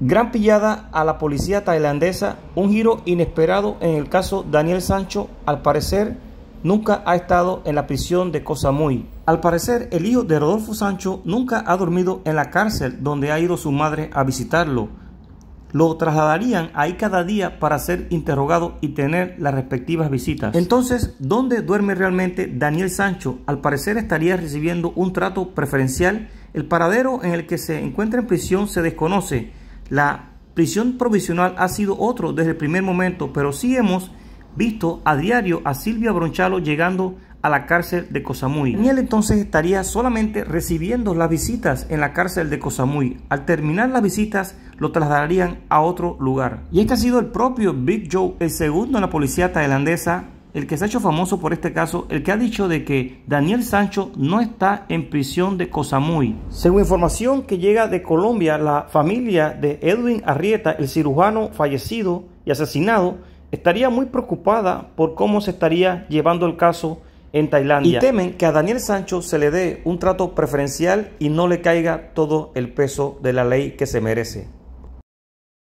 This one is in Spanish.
Gran pillada a la policía tailandesa, un giro inesperado en el caso Daniel Sancho, al parecer nunca ha estado en la prisión de Samui Al parecer, el hijo de Rodolfo Sancho nunca ha dormido en la cárcel donde ha ido su madre a visitarlo. Lo trasladarían ahí cada día para ser interrogado y tener las respectivas visitas. Entonces, ¿dónde duerme realmente Daniel Sancho? Al parecer estaría recibiendo un trato preferencial. El paradero en el que se encuentra en prisión se desconoce la prisión provisional ha sido otro desde el primer momento, pero sí hemos visto a diario a Silvia Bronchalo llegando a la cárcel de Cozamuy. Daniel entonces estaría solamente recibiendo las visitas en la cárcel de Cozamuy. Al terminar las visitas lo trasladarían a otro lugar. Y este ha sido el propio Big Joe, el segundo en la policía tailandesa, el que se ha hecho famoso por este caso, el que ha dicho de que Daniel Sancho no está en prisión de muy. Según información que llega de Colombia, la familia de Edwin Arrieta, el cirujano fallecido y asesinado, estaría muy preocupada por cómo se estaría llevando el caso en Tailandia. Y temen que a Daniel Sancho se le dé un trato preferencial y no le caiga todo el peso de la ley que se merece.